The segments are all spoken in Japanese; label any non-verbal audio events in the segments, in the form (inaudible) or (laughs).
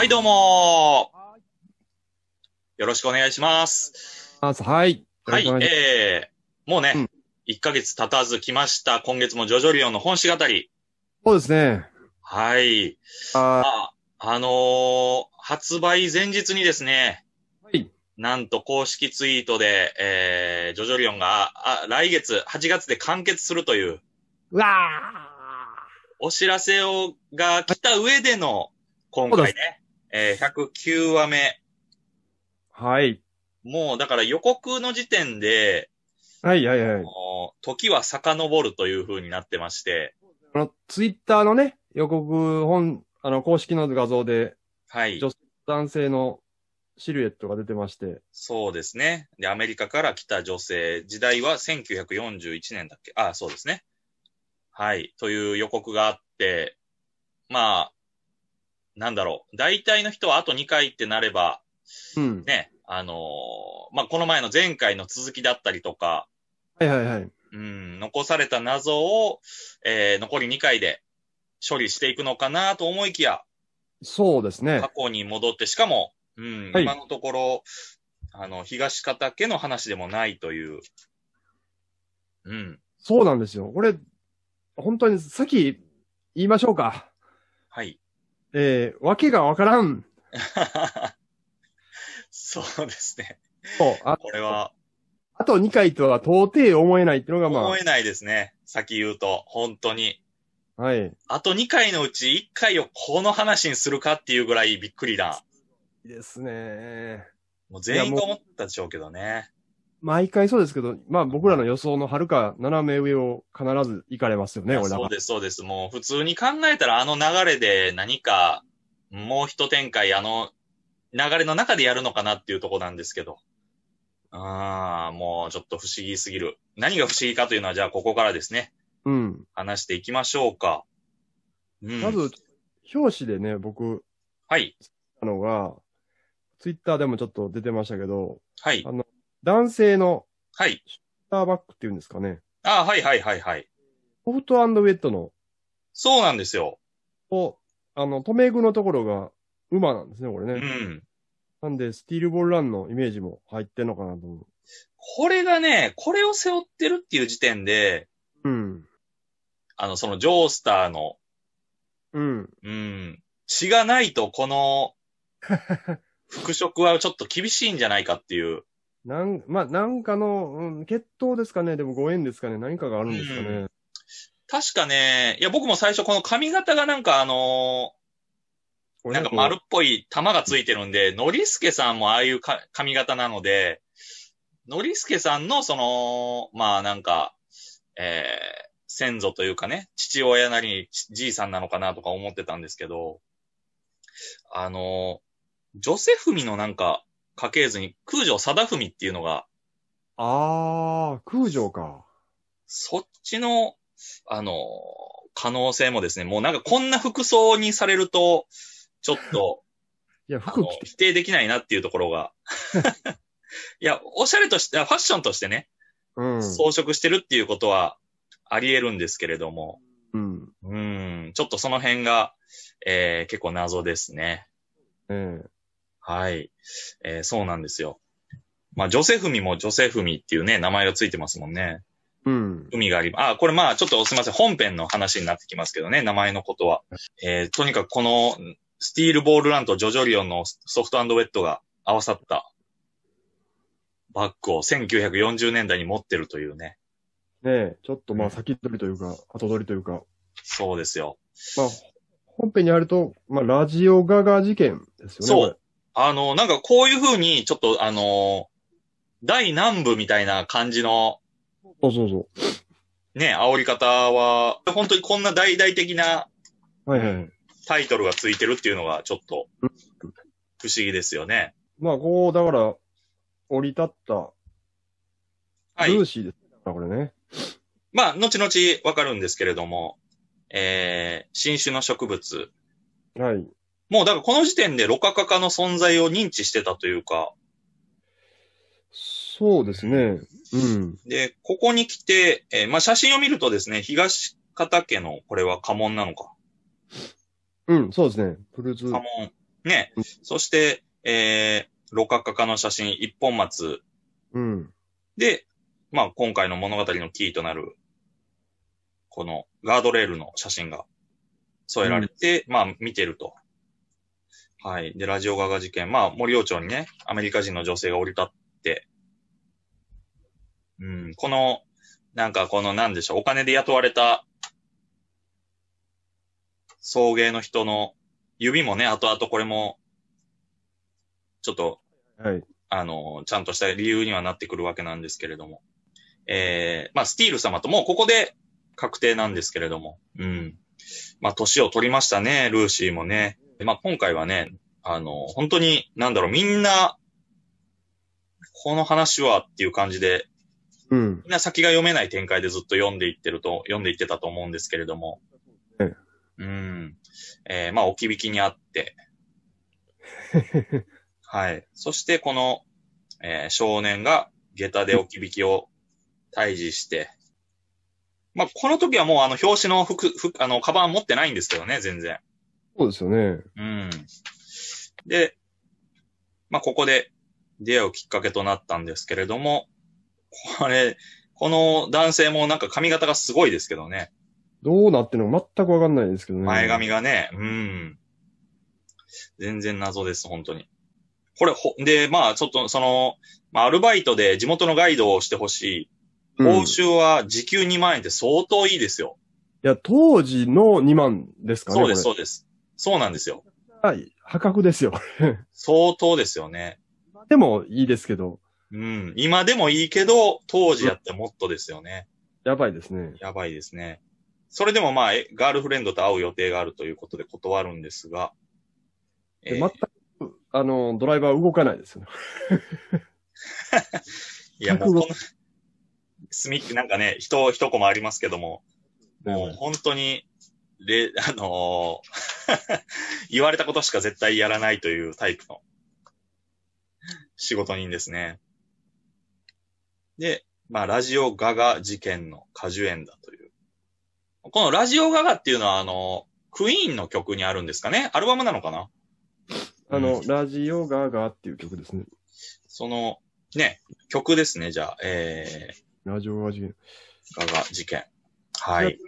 はい、どうもよろしくお願いします。はい。はい、えー、もうね、うん、1ヶ月経たず来ました。今月もジョジョリオンの本誌語り。そうですね。はい。ああのー、発売前日にですね、はい。なんと公式ツイートで、えー、ジョジョリオンが、あ、来月、8月で完結するという。うわーお知らせを、が来た上での、今回ね。えー、109話目。はい。もう、だから予告の時点で、はいはいはい。時は遡るという風になってまして。あの、ツイッターのね、予告本、あの、公式の画像で、はい。女男性のシルエットが出てまして。そうですね。で、アメリカから来た女性、時代は1941年だっけあ、そうですね。はい。という予告があって、まあ、なんだろう、大体の人はあと2回ってなれば、うん、ね、あのー、まあ、この前の前回の続きだったりとか、はいはいはい。うん、残された謎を、えー、残り2回で処理していくのかなと思いきや、そうですね。過去に戻って、しかも、うん、はい、今のところ、あの、東方家の話でもないという。うん。そうなんですよ。これ、本当にさっき言いましょうか。はい。えー、わけがわからん。(laughs) そうですね。そう、これは。あと2回とは到底思えないっていうのがまあ。思えないですね。先言うと、本当に。はい。あと2回のうち1回をこの話にするかっていうぐらいびっくりだ。ですね。もう全員が思ったでしょうけどね。毎回そうですけど、まあ僕らの予想のはるか斜め上を必ず行かれますよね、俺そうです、そうです。もう普通に考えたらあの流れで何かもう一展開あの流れの中でやるのかなっていうとこなんですけど。ああ、もうちょっと不思議すぎる。何が不思議かというのはじゃあここからですね。うん。話していきましょうか。うん。まず、表紙でね、僕。はい。のが、ツイッターでもちょっと出てましたけど。はい。あの、男性の、はい。シュターバックっていうんですかね。あはいはいはいはい。ソフトウェットの。そうなんですよ。と、あの、留め具のところが馬なんですね、これね。うん。なんで、スティールボールランのイメージも入ってんのかなと思う。これがね、これを背負ってるっていう時点で、うん。あの、そのジョースターの、うん。うん。血がないと、この、(laughs) 服飾はちょっと厳しいんじゃないかっていう。なん、まあ、なんかの、うん、決闘ですかね、でもご縁ですかね、何かがあるんですかね。うん、確かね、いや、僕も最初この髪型がなんかあのー、なんか丸っぽい玉がついてるんで、ノリスケさんもああいうか髪型なので、ノリスケさんのその、まあなんか、えー、先祖というかね、父親なりじいさんなのかなとか思ってたんですけど、あの、ジョセフミのなんか、かけずに空城貞文っていうのが。あー、空城か。そっちの、あの、可能性もですね、もうなんかこんな服装にされると、ちょっと、(laughs) いや、服着て。否定できないなっていうところが。(laughs) いや、おしゃれとして、ファッションとしてね、うん、装飾してるっていうことはあり得るんですけれども、うん。うん、ちょっとその辺が、えー、結構謎ですね。うん。はい。えー、そうなんですよ。まあ、ジョセフミもジョセフミっていうね、名前がついてますもんね。うん。海があり、まあ、これまあ、ちょっとすみません。本編の話になってきますけどね、名前のことは。えー、とにかくこの、スティールボールランとジョジョリオンのソフトウェットが合わさったバッグを1940年代に持ってるというね。ねえ、ちょっとまあ先取りというか、後取りというか。そうですよ。まあ、本編にあると、まあ、ラジオガガ事件ですよね。そう。あの、なんかこういう風に、ちょっとあの、第何部みたいな感じの、そうそうそう。ね、煽り方は、本当にこんな大々的な、はいはい。タイトルがついてるっていうのが、ちょっと、不思議ですよね。まあ、こう、だから、降り立った、はい。ルーシーですか、これね。まあ、後々わかるんですけれども、えー、新種の植物。はい。もうだからこの時点でロカカカの存在を認知してたというか。そうですね。うん。で、ここに来て、えー、まあ、写真を見るとですね、東方家のこれは家紋なのか。うん、そうですね。プルズ。家紋。ね。うん、そして、えー、ロカカカの写真、一本松。うん。で、まあ、今回の物語のキーとなる、このガードレールの写真が添えられて、うん、まあ、見てると。はい。で、ラジオガガ事件。まあ、森王町にね、アメリカ人の女性が降り立って、うん、この、なんかこの、なんでしょう、お金で雇われた、送迎の人の指もね、後々これも、ちょっと、はい。あの、ちゃんとした理由にはなってくるわけなんですけれども。えー、まあ、スティール様ともうここで確定なんですけれども。うん。まあ、年を取りましたね、ルーシーもね。まあ今回はね、あの、本当に、なんだろう、みんな、この話はっていう感じで、うん。みんな先が読めない展開でずっと読んでいってると、読んでいってたと思うんですけれども。うん。うん。えー、まあ置き引きにあって。(laughs) はい。そしてこの、えー、少年が下駄で置き引きを退治して、まあ、この時はもうあの表紙の服、服、あの、カバン持ってないんですけどね、全然。そうですよね。うん。で、まあ、ここで出会うきっかけとなったんですけれども、これ、この男性もなんか髪型がすごいですけどね。どうなってるの全くわかんないですけどね。前髪がね、うん。全然謎です、本当に。これ、ほ、で、まあ、ちょっと、その、まあ、アルバイトで地元のガイドをしてほしい。報酬は時給2万円って相当いいですよ。うん、いや、当時の2万ですかね。そうです、そうです。そうなんですよ。はい。破格ですよ。相当ですよね。でもいいですけど。うん。今でもいいけど、当時やってもっとですよね。やばいですね。やばいですね。それでもまあ、ガールフレンドと会う予定があるということで断るんですが。えー、全く、あの、ドライバー動かないですよね。(laughs) いや、もうこの、隅っなんかね、人、一コマありますけども、もう本当にれ、あのー、(laughs) 言われたことしか絶対やらないというタイプの仕事人ですね。で、まあ、ラジオガガ事件の果樹園だという。このラジオガガっていうのは、あの、クイーンの曲にあるんですかねアルバムなのかなあの、うん、ラジオガガっていう曲ですね。その、ね、曲ですね、じゃあ。えー、ラジオガ事件。ガガ事件。はい。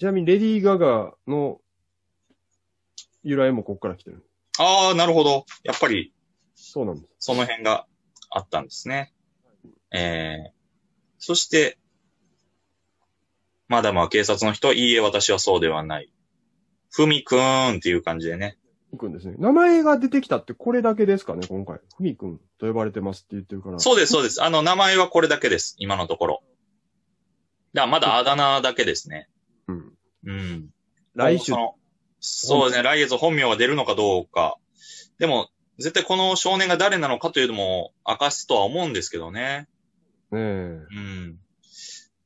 ちなみにレディー・ガガの由来もここから来てる。ああ、なるほど。やっぱり、そうなんです。その辺があったんですね。えー、そして、まだまあ警察の人は、いいえ、私はそうではない。ふみくーんっていう感じでね。ふみくんですね。名前が出てきたってこれだけですかね、今回。ふみくんと呼ばれてますって言ってるから。そうです、そうです。あの、名前はこれだけです。今のところ。だまだあだ名だけですね。。うん。来週。そうね、来月本名が出るのかどうか。でも、絶対この少年が誰なのかというのも明かすとは思うんですけどね。ねえ。うん。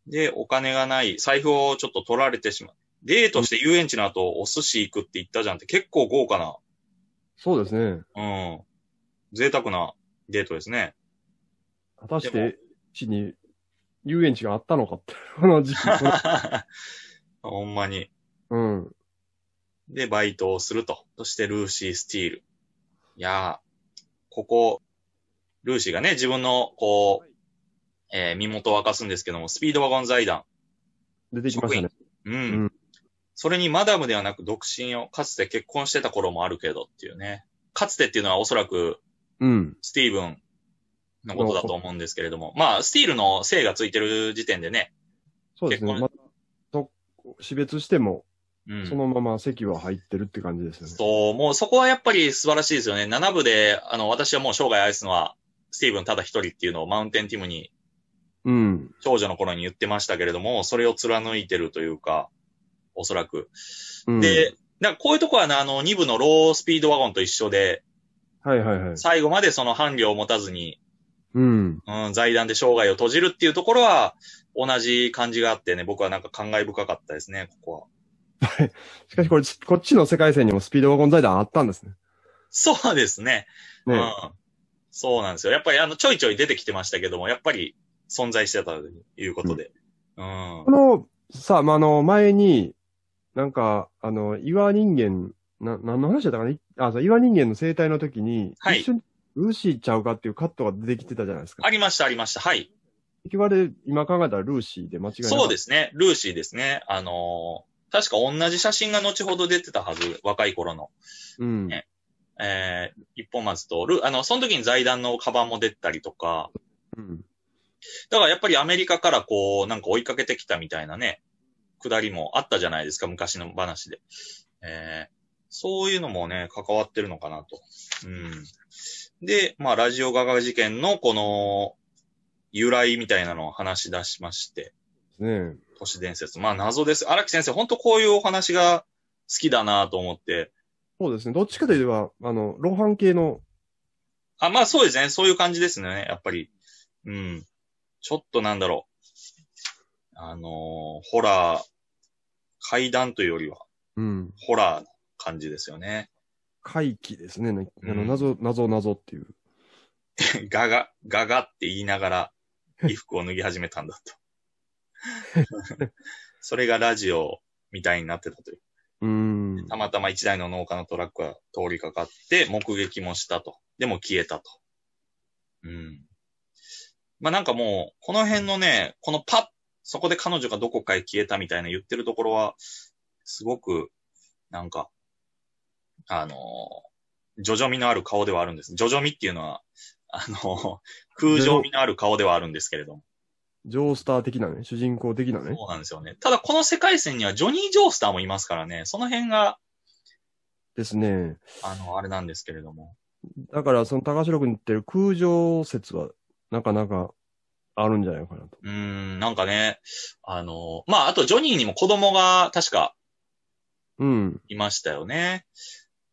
で、お金がない、財布をちょっと取られてしまう。デートして遊園地の後、お寿司行くって言ったじゃんって結構豪華な。そうですね。うん。贅沢なデートですね。果たして、地に遊園地があったのかって、この (laughs) ほんまに。うん。で、バイトをすると。そして、ルーシー・スティール。いやー、ここ、ルーシーがね、自分の、こう、えー身元を明かすんですけども、スピードワゴン財団。出てきましたね。うん。うんそれにマダムではなく独身を、かつて結婚してた頃もあるけどっていうね。かつてっていうのはおそらく、うん。スティーブンのことだと思うんですけれども。まあ、スティールの性がついてる時点でね、そうです結ね。婚死別しても、そのまま席は入ってるって感じですよね。そう、もうそこはやっぱり素晴らしいですよね。7部で、あの、私はもう生涯愛すのは、スティーブンただ一人っていうのをマウンテンティムに、うん。少女の頃に言ってましたけれども、それを貫いてるというか、おそらく。うん、で、なんかこういうとこはな、あの、2部のロースピードワゴンと一緒で、はいはいはい。最後までその伴侶を持たずに、うん。うん、財団で生涯を閉じるっていうところは、同じ感じがあってね、僕はなんか感慨深かったですね、ここは。はい。しかしこれ、こっちの世界線にもスピードワゴン財団あったんですね。そうですね。ねうん。そうなんですよ。やっぱりあの、ちょいちょい出てきてましたけども、やっぱり存在してたということで。うん。うん、この、さあ、まあ、の、前に、なんか、あの、岩人間、な、何の話だったかなあ、そう、岩人間の生態の時に、はい。一緒にウーシーちゃうかっていうカットが出てきてたじゃないですか。ありました、ありました。はい。敵はで、今考えたらルーシーで間違いない。そうですね。ルーシーですね。あのー、確か同じ写真が後ほど出てたはず。若い頃の。うん。ね、えー、一本松と、ル、あの、その時に財団のカバンも出たりとか。うん。だからやっぱりアメリカからこう、なんか追いかけてきたみたいなね、くだりもあったじゃないですか、昔の話で。えー、そういうのもね、関わってるのかなと。うん。で、まあ、ラジオガガ事件のこの、由来みたいなのを話し出しまして。ね都市伝説。まあ謎です。荒木先生、本当こういうお話が好きだなと思って。そうですね。どっちかといえば、あの、ロハン系の。あ、まあそうですね。そういう感じですね。やっぱり。うん。ちょっとなんだろう。あのー、ホラー、階段というよりは、うん。ホラーな感じですよね。怪奇ですね。あの、謎、うん、謎、謎っていう。(laughs) ガガ、ガガって言いながら、衣服を脱ぎ始めたんだと。(laughs) それがラジオみたいになってたという。うんたまたま一台の農家のトラックが通りかかって、目撃もしたと。でも消えたと。うん。まあなんかもう、この辺のね、このパッ、そこで彼女がどこかへ消えたみたいな言ってるところは、すごく、なんか、あのー、ジョジョミのある顔ではあるんです。ジョジョミっていうのは、あの、空情味のある顔ではあるんですけれども。ジョースター的なね、主人公的なね。そうなんですよね。ただこの世界線にはジョニー・ジョースターもいますからね、その辺が。ですね。あの、あれなんですけれども。だからその高城君言ってる空情説は、なかなかあるんじゃないかなと。うん、なんかね、あの、まあ、あとジョニーにも子供が確か、うん。いましたよね。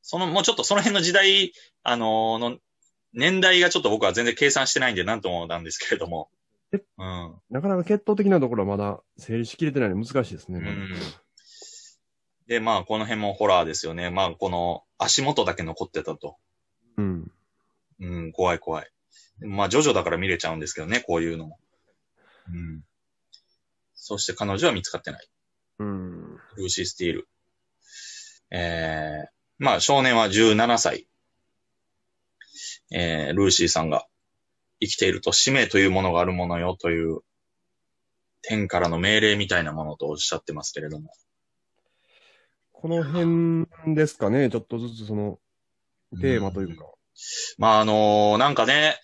その、もうちょっとその辺の時代、あのの年代がちょっと僕は全然計算してないんで、なんともなんですけれども。うん。なかなか血統的なところはまだ整理しきれてないの難しいですね。うん。で、まあ、この辺もホラーですよね。まあ、この足元だけ残ってたと。うん。うん、怖い怖い。まあ、ジョジョだから見れちゃうんですけどね、こういうのも。うん。そして彼女は見つかってない。うん。ルーシー・スティール。ええー、まあ、少年は17歳。えー、ルーシーさんが生きていると使命というものがあるものよという天からの命令みたいなものとおっしゃってますけれども。この辺ですかね、ちょっとずつそのテーマというか。うん、まああのー、なんかね、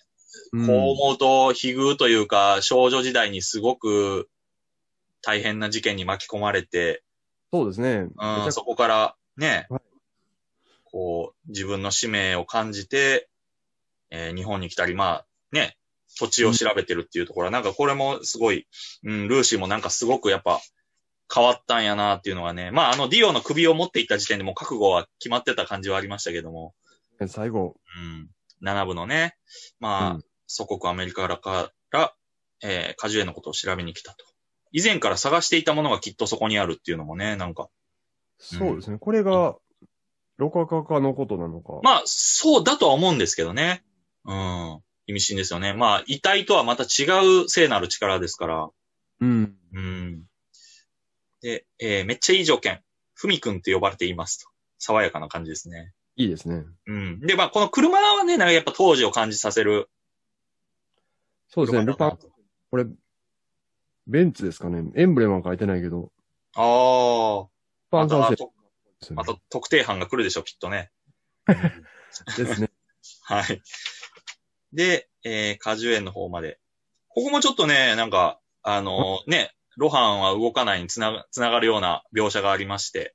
こう思うと、非遇というか、少女時代にすごく大変な事件に巻き込まれて、そうですね。うん、そこからね、こう、自分の使命を感じて、えー、日本に来たり、まあ、ね、土地を調べてるっていうところは、なんかこれもすごい、うん、ルーシーもなんかすごくやっぱ変わったんやなっていうのはね、まああのディオの首を持っていった時点でも覚悟は決まってた感じはありましたけども。最後。うん。7部のね、まあ、うん、祖国アメリカから、えー、果樹園のことを調べに来たと。以前から探していたものがきっとそこにあるっていうのもね、なんか。そうですね。うん、これが、ロカカカのことなのか。まあ、そうだとは思うんですけどね。うん。意味深ですよね。まあ、遺体とはまた違う聖なる力ですから。うん。うん。で、えー、めっちゃいい条件。ふみくんって呼ばれていますと。爽やかな感じですね。いいですね。うん。で、まあ、この車はね、なんかやっぱ当時を感じさせる。そうですね、ルパン。これ、ベンツですかね。エンブレムは書いてないけど。ああ。パンサーまた特定班が来るでしょ、きっとね。(laughs) ですね。(laughs) はい。で、えー、果樹園の方まで。ここもちょっとね、なんか、あのー、ね、露伴は動かないにつなつながるような描写がありまして。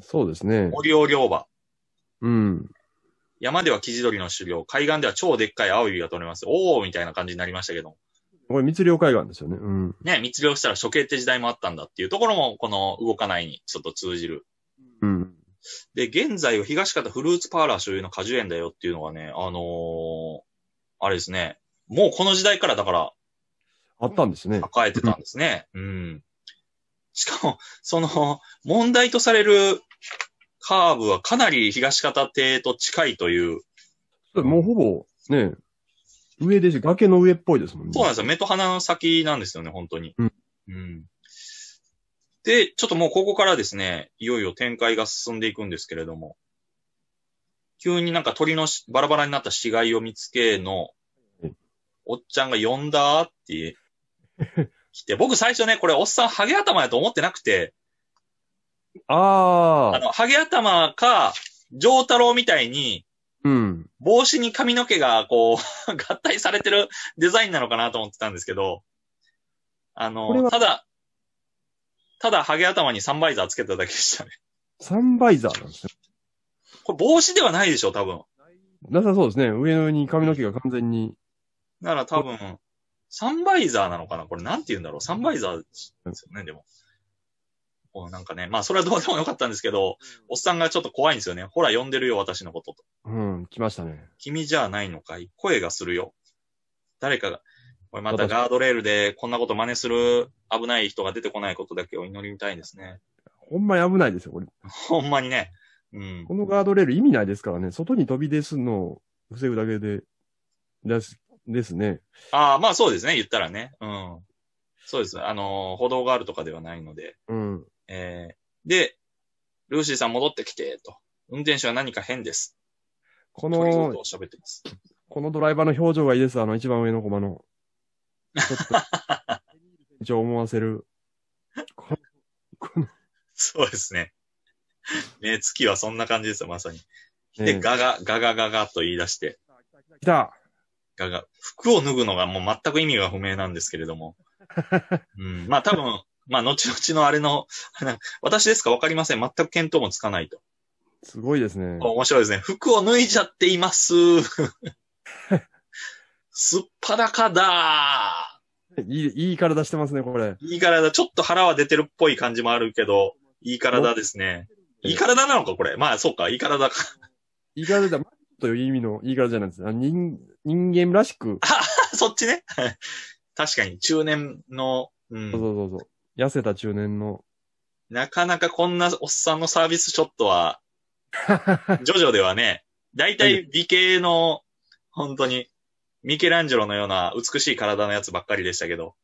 そうですね。森を漁場。うん。山では生地鳥の狩猟、海岸では超でっかい青指が取れます。おーみたいな感じになりましたけど。これ密漁海岸ですよね。うん。ね、密漁したら処刑って時代もあったんだっていうところも、この動かないにちょっと通じる。うん。で、現在は東方フルーツパーラー所有の果樹園だよっていうのはね、あのー、あれですね。もうこの時代からだから。あったんですね。抱えてたんですね。うん。しかも、その、問題とされるカーブはかなり東方邸と近いという。もうほぼ、ね、上です。崖の上っぽいですもんね。そうなんですよ。目と鼻の先なんですよね、本当に。うん。うん、で、ちょっともうここからですね、いよいよ展開が進んでいくんですけれども、急になんか鳥のバラバラになった死骸を見つけの、おっちゃんが呼んだって (laughs) 来て、僕最初ね、これおっさんハゲ頭やと思ってなくて、ああ。あの、ハゲ頭か、ジョ郎タロウみたいに、うん。帽子に髪の毛がこう (laughs) 合体されてるデザインなのかなと思ってたんですけど、あの、ただ、ただ、ハゲ頭にサンバイザーつけただけでしたね。サンバイザーなんですね。これ帽子ではないでしょ、多分。なさそうですね。上の上に髪の毛が完全に。なら多分、サンバイザーなのかなこれなんて言うんだろうサンバイザーですよね、でも。こうなんかね、まあそれはどうでもよかったんですけど、おっさんがちょっと怖いんですよね。ほら、呼んでるよ、私のことと。うん、来ましたね。君じゃないのかい声がするよ。誰かが、これまたガードレールでこんなこと真似する危ない人が出てこないことだけを祈りたいですね。ほんまに危ないですよ、これ。ほんまにね。うん。このガードレール意味ないですからね。外に飛び出すのを防ぐだけで、です、ですね。ああ、まあそうですね、言ったらね。うん。そうです。あのー、歩道があるとかではないので。うん。えー、で、ルーシーさん戻ってきて、と。運転手は何か変です。この、このドライバーの表情がいいです、あの、一番上のコマの。ちょっと、一応思わせる。そうですね。つ月はそんな感じですよ、まさに。で、ガガ、ガガガガと言い出して。来たガガ。服を脱ぐのがもう全く意味が不明なんですけれども。(laughs) うん、まあ多分、まあ後々のあれの、私ですかわかりません。全く見当もつかないと。すごいですね。面白いですね。服を脱いじゃっています。(laughs) すっぱだかだいい、いい体してますね、これ。いい体、ちょっと腹は出てるっぽい感じもあるけど、いい体ですね。いい体なのか、これ。まあ、そうか、いい体か。いい体だ、という意味のいい体なんです。人、人間らしく。あ、(laughs) そっちね。(laughs) 確かに、中年の、うん。そうそうそう。痩せた中年の。なかなかこんなおっさんのサービスショットは、(laughs) ジョジョではね、だいたい美形の、本当に、ミケランジェロのような美しい体のやつばっかりでしたけど。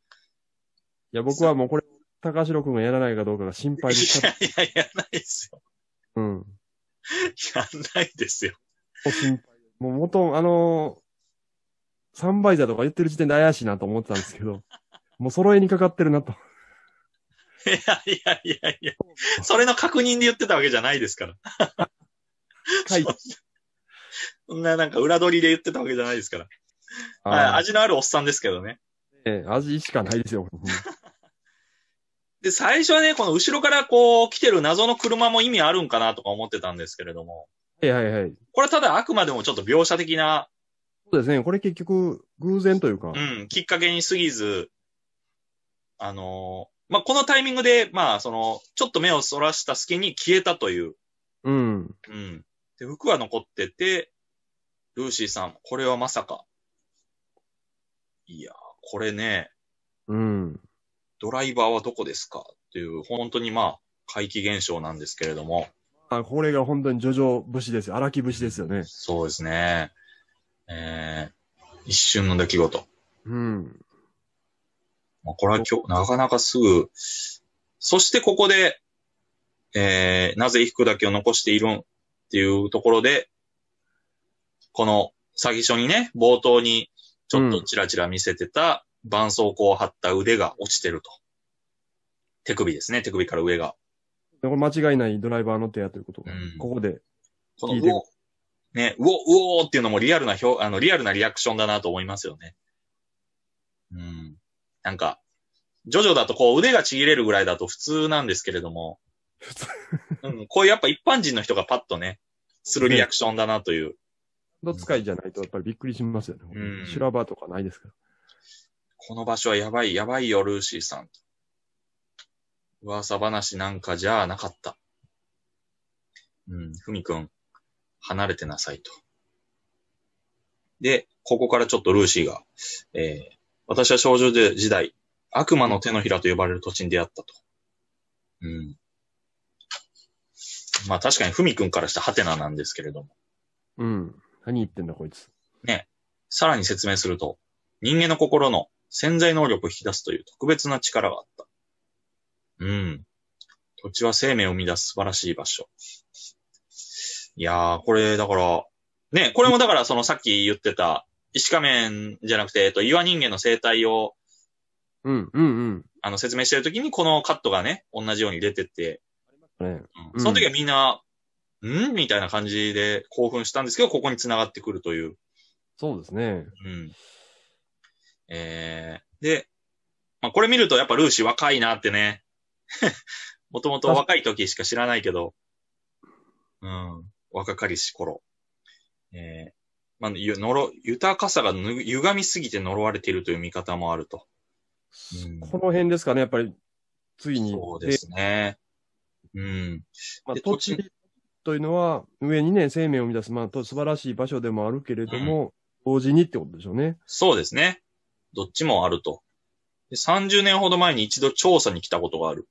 いや、僕はもうこれ、高城くんがやらないかどうかが心配でした。いや、いや、やらないですよ。うん。やんないですよ。もう心配。もう元、あのー、サンバイザーとか言ってる時点で怪しいなと思ってたんですけど、もう揃えにかかってるなと。いやいやいやいや、それの確認で言ってたわけじゃないですから。はい。そんななんか裏取りで言ってたわけじゃないですから。(laughs) はい、味のあるおっさんですけどね。ええ、味しかないですよ。(laughs) で、最初はね、この後ろからこう来てる謎の車も意味あるんかなとか思ってたんですけれども。はいはいはい。これはただあくまでもちょっと描写的な。そうですね。これ結局偶然というか。うん、きっかけに過ぎず、あのー、まあ、このタイミングで、まあ、その、ちょっと目をそらした隙に消えたという。うん。うん。で、服は残ってて、ルーシーさん、これはまさか、いやー、これね、うん。ドライバーはどこですかっていう、本当にまあ、怪奇現象なんですけれども。あ、これが本当にジョジョ士ですよ。荒木武士ですよね。そうですね。えー、一瞬の出来事。うん。まあ、これは今日、なかなかすぐ、そしてここで、えー、なぜ衣服だけを残しているんっていうところで、この、詐欺書にね、冒頭にちょっとチラチラ見せてた、絆創膏を貼った腕が落ちてると。手首ですね、手首から上が。これ間違いないドライバーの手やということ。うん、ここで。この、うお、ね、うお、うおっていうのもリアルな表、あの、リアルなリアクションだなと思いますよね。うん。なんか、ジョジョだとこう腕がちぎれるぐらいだと普通なんですけれども、うん、こういうやっぱ一般人の人がパッとね、するリアクションだなという。の使いじゃないと、やっぱりびっくりしますよね。うん、修羅場とかないですから。この場所はやばい、やばいよ、ルーシーさん。噂話なんかじゃなかった。うん、ふみくん、離れてなさいと。で、ここからちょっとルーシーが、えー、私は少女時代、悪魔の手のひらと呼ばれる土地に出会ったと。うん。まあ確かにふみくんからしたハテナなんですけれども。うん。何言ってんだこいつ。ね。さらに説明すると、人間の心の潜在能力を引き出すという特別な力があった。うん。土地は生命を生み出す素晴らしい場所。いやー、これ、だから、ね、これもだからそのさっき言ってた、石仮面じゃなくて、えっと、岩人間の生態を、うん、うん、うん。あの、説明してるときに、このカットがね、同じように出てて、ね、うん、その時はみんな、んみたいな感じで興奮したんですけど、ここに繋がってくるという。そうですね。うん。えー、で、まあ、これ見るとやっぱルーシー若いなってね。(laughs) もともと若い時しか知らないけど、うん、若かりし頃。えー、まあ、ゆ、のろ、豊かさがぬ、歪みすぎて呪われているという見方もあると。うん、この辺ですかね、やっぱり、ついに。そうですね。うん。まあ、土地というのは、上にね、生命を生み出す、まあ、と素晴らしい場所でもあるけれども、うん、同時にってことでしょうね。そうですね。どっちもあると。で30年ほど前に一度調査に来たことがある。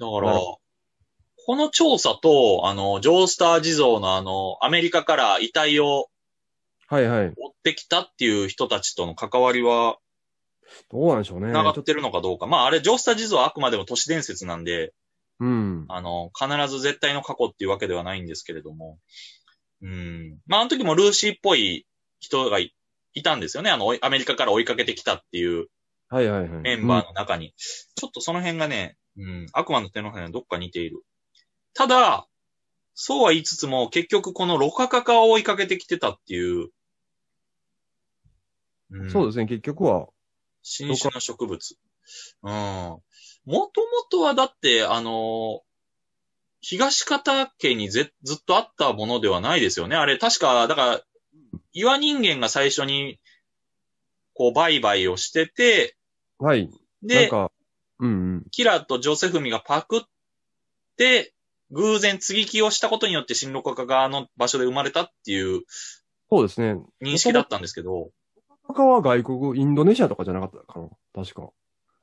だから、この調査と、あの、ジョースター地蔵のあの、アメリカから遺体を、はいはい。追ってきたっていう人たちとの関わりは、どうなんでしょうね。繋がってるのかどうか。まあ、あれ、ジョースター地蔵はあくまでも都市伝説なんで、うん。あの、必ず絶対の過去っていうわけではないんですけれども、うん。まあ、あの時もルーシーっぽい人がいたんですよね。あの、アメリカから追いかけてきたっていう、はいはいはい。メンバーの中に、ちょっとその辺がね、うん、悪魔の手の辺はどっか似ている。ただ、そうは言いつつも、結局このロカカカを追いかけてきてたっていう。うん、そうですね、結局は。新種の植物。うん。もともとはだって、あの、東方家にずっとあったものではないですよね。あれ、確か、だから、岩人間が最初に、こう、売買をしてて、はい。で、うんうん、キラとジョセフミがパクって、偶然継ぎ木をしたことによって新六角側の場所で生まれたっていう、そうですね。認識だったんですけど。他は外国、インドネシアとかじゃなかったかな確か。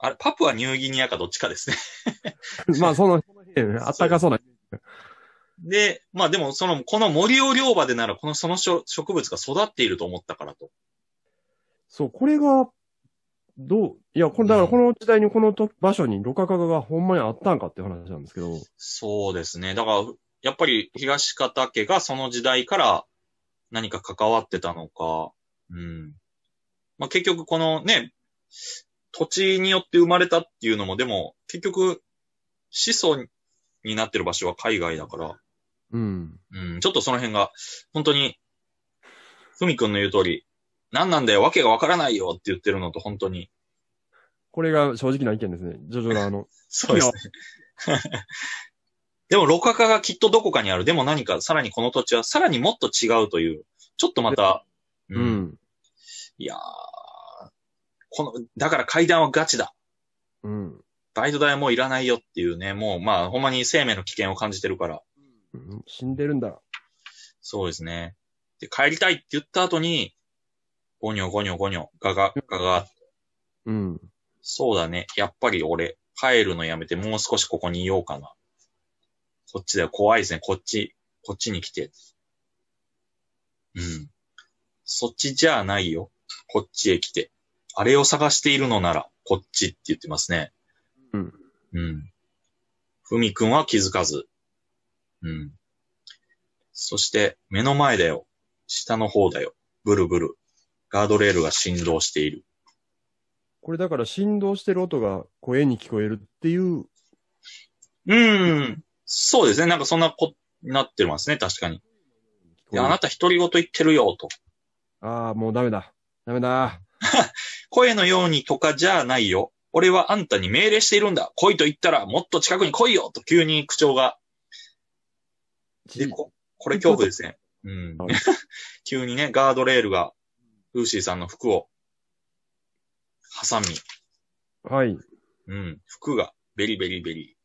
あれ、パプアニューギニアかどっちかですね (laughs) まあ、その、あったかそうな。で、まあでも、その、この森を両場でなら、この、その植物が育っていると思ったからと。そう、これが、どう、いや、これ、だからこの時代にこのと、場所にロカカカがほんまにあったんかって話なんですけど。そうですね。だから、やっぱり東方家がその時代から何か関わってたのか。うん。まあ結局このね、土地によって生まれたっていうのも、でも、結局、子孫になってる場所は海外だから、うん。うん、ちょっとその辺が、本当に、ふみくんの言う通り、何なんだよ、わけがわからないよって言ってるのと本当に。これが正直な意見ですね。徐々なあの。(laughs) そうですね。でも、ろ過化がきっとどこかにある。でも何か、さらにこの土地はさらにもっと違うという、ちょっとまた、うん。うん、いやー、この、だから階段はガチだ。うん。バイト代はもういらないよっていうね、もうまあ、ほんまに生命の危険を感じてるから。うん、死んでるんだ。そうですね。で、帰りたいって言った後に、ゴニョゴニョゴニョ、ガガ、ガガ。うん。そうだね。やっぱり俺、帰るのやめてもう少しここにいようかな。こっちだよ。怖いですね。こっち、こっちに来て。うん。そっちじゃないよ。こっちへ来て。あれを探しているのなら、こっちって言ってますね。うん。うん。ふみくんは気づかず。うん。そして、目の前だよ。下の方だよ。ブルブル。ガードレールが振動している。これだから振動してる音が声に聞こえるっていう。うん。そうですね。なんかそんなこ、なってますね。確かに。あなた独り言言ってるよ、と。ああ、もうダメだ。ダメだ。(laughs) 声のようにとかじゃないよ。俺はあんたに命令しているんだ。来いと言ったら、もっと近くに来いよと急に口調が。で、ここれ恐怖ですね。うん。(laughs) 急にね、ガードレールが、ルーシーさんの服を、挟み。はい。うん。服が、ベリベリベリ。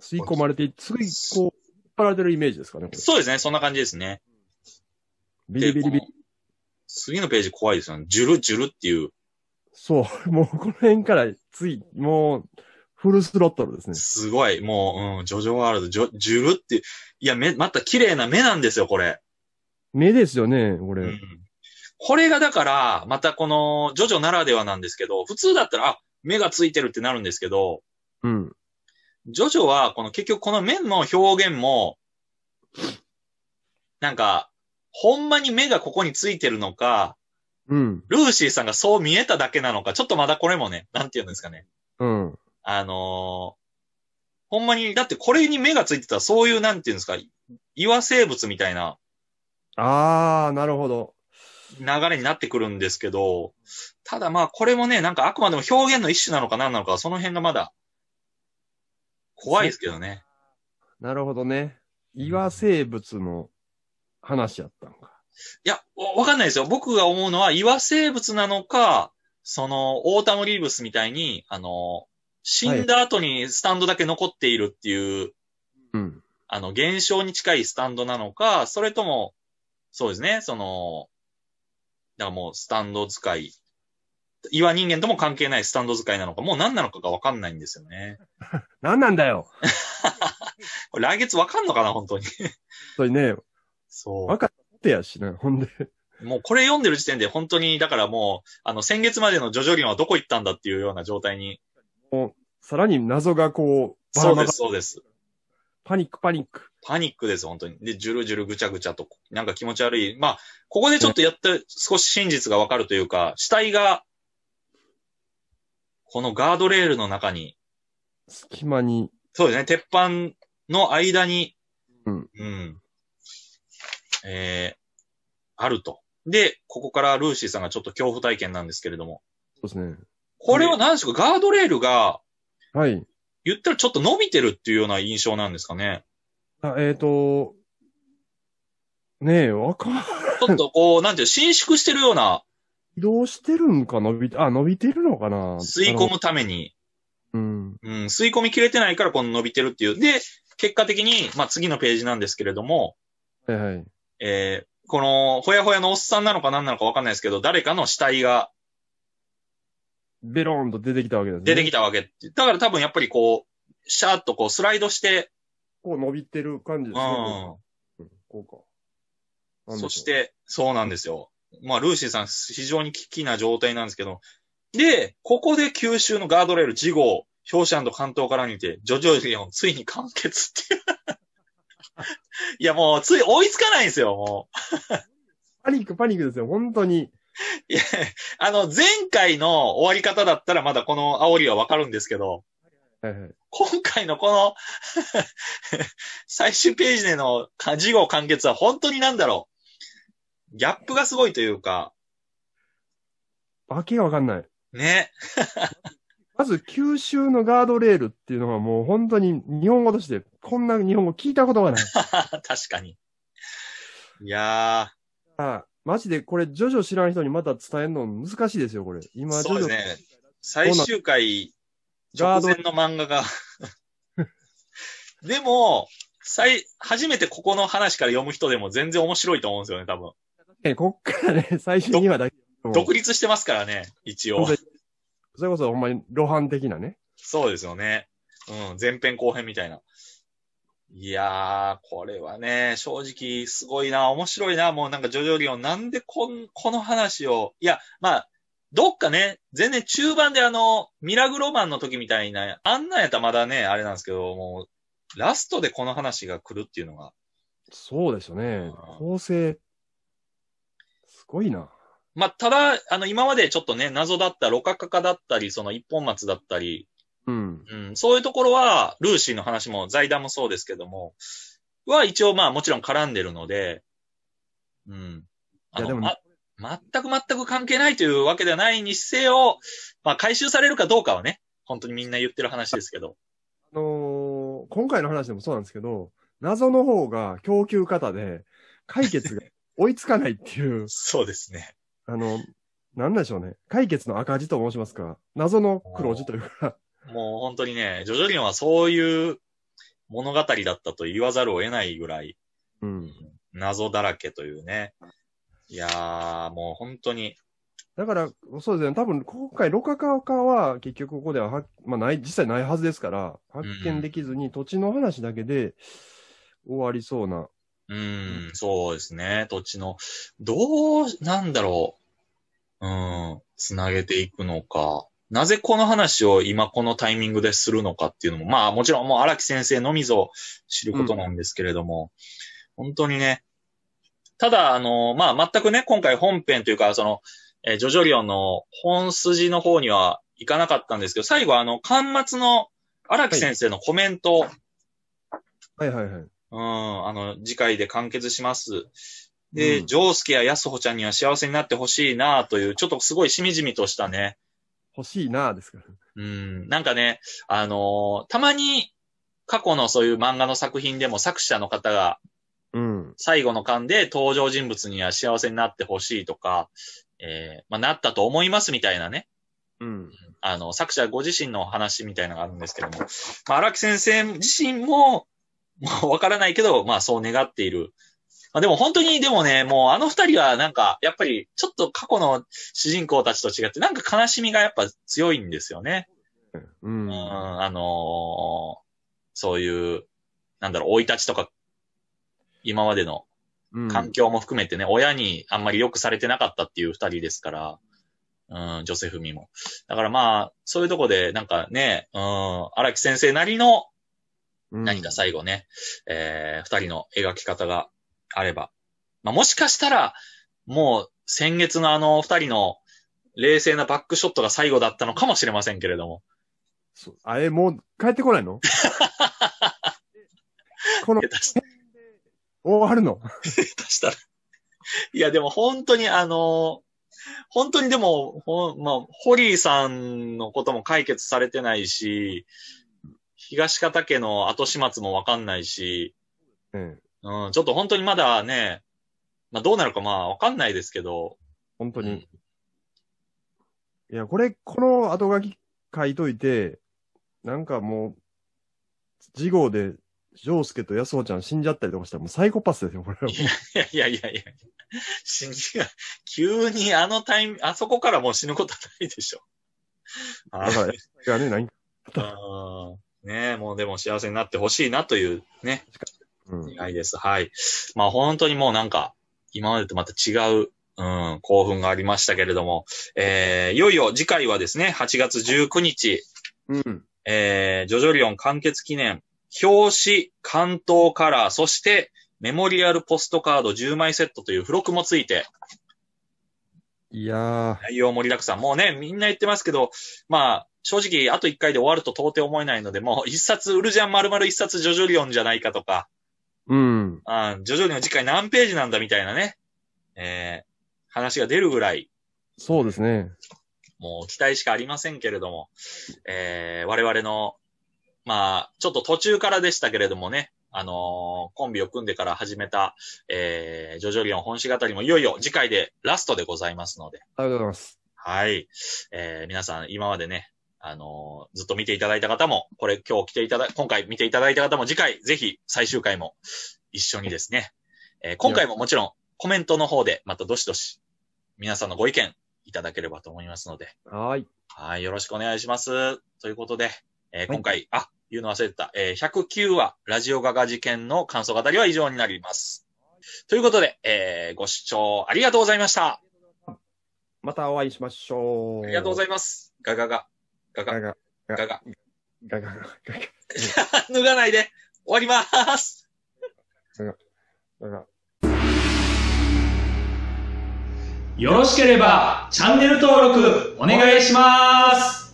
吸い込まれて、すぐこう、引っ張られてるイメージですかね。そうですね。そんな感じですね。ベリベリベリ。次のページ怖いですよね。ジュルジュルっていう。そう、(laughs) もうこの辺からつい、もう、フルスロットルですね。すごい、もう、うん、ジョジョワールド、ジョ、ジュルって、いや、目、また綺麗な目なんですよ、これ。目ですよね、これ。うん、これがだから、またこの、ジョジョならではなんですけど、普通だったら、あ、目がついてるってなるんですけど、うん。ジョジョは、この結局この面の表現も、なんか、ほんまに目がここについてるのか、うん。ルーシーさんがそう見えただけなのか、ちょっとまだこれもね、なんて言うんですかね。うん。あのー、ほんまに、だってこれに目がついてたらそういう、なんて言うんですか、岩生物みたいな。あー、なるほど。流れになってくるんですけど、ただまあこれもね、なんかあくまでも表現の一種なのかんなのか、その辺がまだ、怖いですけどね。なるほどね。岩生物の話やったんか。いや、わかんないですよ。僕が思うのは岩生物なのか、その、オータムリーブスみたいに、あの、死んだ後にスタンドだけ残っているっていう、うん。あの、現象に近いスタンドなのか、それとも、そうですね、その、だからもうスタンド使い、岩人間とも関係ないスタンド使いなのか、もう何なのかがわかんないんですよね。(laughs) 何なんだよ (laughs) これ来月わかんのかな、本当に本当にね、そう。分かってやしな、ほんで。もうこれ読んでる時点で本当に、だからもう、あの、先月までのジョジョリンはどこ行ったんだっていうような状態に。もう、さらに謎がこう、そうです、そうです。パニック、パニック。パニックです、本当に。で、ジュルジュルぐちゃぐちゃと、なんか気持ち悪い。まあ、ここでちょっとやった、少し真実がわかるというか、死体が、このガードレールの中に、隙間に。そうですね、鉄板の間に、うん。うん。えー、あると。で、ここからルーシーさんがちょっと恐怖体験なんですけれども。そうですね。これは何でしょうか、ガードレールが、はい。言ったらちょっと伸びてるっていうような印象なんですかね。あえっ、ー、と、ねえ、わかんない。ちょっとこう、なんていう、伸縮してるような。移動してるんか伸び、あ、伸びてるのかな吸い込むために。うん。うん、吸い込み切れてないからこの伸びてるっていう。で、結果的に、まあ次のページなんですけれども。はいはい。えー、この、ほやほやのおっさんなのか何なのかわかんないですけど、誰かの死体がベローンと出てきたわけですね。出てきたわけって。だから多分やっぱりこう、シャーっとこうスライドして、こう伸びてる感じですね。うん。こうか。そして、そうなんですよ。まあ、ルーシーさん非常に危機な状態なんですけど、で、ここで九州のガードレール事号、表車関東からにて、ジョジョイオンついに完結って (laughs) いや、もう、つい追いつかないんですよ、もう。パニック、パニックですよ、本当に。いや、あの、前回の終わり方だったらまだこの煽りはわかるんですけど、はいはい、今回のこの最終ページでの事後完結は本当になんだろう。ギャップがすごいというか。わけがわかんない。ね。まず九州のガードレールっていうのはもう本当に日本語としてこんな日本語聞いたことがない。(laughs) 確かに。いやー。あマジでこれ、ジョジョ知らん人にまた伝えるの難しいですよ、これ。今、そうですね。最終回、直前の漫画が (laughs) でも、最、初めてここの話から読む人でも全然面白いと思うんですよね、多分。え、こっからね、最初にはだけ。独立してますからね、一応。それこそほんまに露伴的なね。そうですよね。うん、前編後編みたいな。いやー、これはね、正直すごいな、面白いな、もうなんかジョジョリオン、なんでこん、この話を、いや、まあ、どっかね、全然中盤であの、ミラグロマンの時みたいな、あんなんやったらまだね、あれなんですけど、もう、ラストでこの話が来るっていうのが。そうですよね。構成、すごいな。まあ、ただ、あの、今までちょっとね、謎だった、ロカカカだったり、その一本松だったり、うん、うん。そういうところは、ルーシーの話も、財団もそうですけども、は一応まあもちろん絡んでるので、うん。あの、でも、ま、全く全く関係ないというわけではないにせよ、まあ回収されるかどうかはね、本当にみんな言ってる話ですけど。あのー、今回の話でもそうなんですけど、謎の方が供給方で、解決が追いつかないっていう。(laughs) そうですね。あの、なんでしょうね。解決の赤字と申しますか。謎の黒字というか。もう本当にね、ジョジョリンはそういう物語だったと言わざるを得ないぐらい、うん、謎だらけというね。いやー、もう本当に。だから、そうですね。多分、今回、ロカカカは、結局ここではは、まあ、ない、実際ないはずですから、発見できずに土地の話だけで終わりそうなうん、そうですね。土地の、どう、なんだろう。うん、つなげていくのか。なぜこの話を今このタイミングでするのかっていうのも、まあもちろんもう荒木先生のみぞ知ることなんですけれども、うん、本当にね、ただ、あの、まあ全くね、今回本編というか、その、えー、ジョジョリオンの本筋の方には行かなかったんですけど、最後あの、端末の荒木先生のコメント、はい、はいはいはいうん、あの、次回で完結します。で、うん、ジョースケやヤスホちゃんには幸せになってほしいなという、ちょっとすごいしみじみとしたね。欲しいなですから。うん、なんかね、あのー、たまに過去のそういう漫画の作品でも作者の方が、うん。最後の巻で登場人物には幸せになってほしいとか、えー、まあ、なったと思いますみたいなね。うん。あの、作者ご自身の話みたいなのがあるんですけども、まあ、荒木先生自身も、(laughs) わからないけど、まあそう願っている。まあ、でも本当に、でもね、もうあの二人はなんか、やっぱりちょっと過去の主人公たちと違って、なんか悲しみがやっぱ強いんですよね。うん。うんあのー、そういう、なんだろう、老い立ちとか、今までの環境も含めてね、うん、親にあんまり良くされてなかったっていう二人ですから、うん、ジョセフミも。だからまあ、そういうとこで、なんかね、うん、荒木先生なりの、何か最後ね、えー、二人の描き方があれば。まあ、もしかしたら、もう先月のあの二人の冷静なバックショットが最後だったのかもしれませんけれども。そう。あれ、もう帰ってこないの (laughs) この、終わるの下手したら。いや、でも本当にあの本当にでも、ほまあ、ホリーさんのことも解決されてないし、東方家の後始末もわかんないし、うん。うん、ちょっと本当にまだね、まあどうなるかまあわかんないですけど。本当に。うん、いや、これ、この後書き書いといて、なんかもう、事号で、ジョースケと安穂ちゃん死んじゃったりとかしたらもうサイコパスですよ、これは。いやいやいやいや。死んじが、急にあのタイミング、あそこからもう死ぬことはないでしょ。ああ。だから、がね、ない。ああ。ねえ、もうでも幸せになってほしいなというね、願いです。はい。まあ本当にもうなんか、今までとまた違う、うん、興奮がありましたけれども、えー、いよいよ次回はですね、8月19日、うん、えー、ジョジョリオン完結記念、表紙、関東カラー、そして、メモリアルポストカード10枚セットという付録もついて、いやー。内容盛りだくさん。もうね、みんな言ってますけど、まあ、正直、あと一回で終わると到底思えないので、もう一冊、ウルジャン丸々一冊ジョジョリオンじゃないかとか、うん。あジョジョリオン次回何ページなんだみたいなね、えー、話が出るぐらい。そうですね。もう期待しかありませんけれども、えー、我々の、まあ、ちょっと途中からでしたけれどもね、あのー、コンビを組んでから始めた、えー、ジョジョリオン本誌語りもいよいよ次回でラストでございますので。ありがとうございます。はい。えー、皆さん、今までね、あのー、ずっと見ていただいた方も、これ今日来ていただ、今回見ていただいた方も次回ぜひ最終回も一緒にですね、えー、今回ももちろんコメントの方でまたどしどし皆さんのご意見いただければと思いますので。はい。はい、よろしくお願いします。ということで、えー、今回、はい、あ、言うの忘れてた、えー、109話、ラジオガガ事件の感想語りは以上になります。ということで、えー、ご視聴ありがとうございました。またお会いしましょう。ありがとうございます。ガガガ。ガガ。ガガ。ガガ。ガガ。ガガ。ガガ脱がないで終わりまーすガガ。ガガ。よろしければ、チャンネル登録お願いします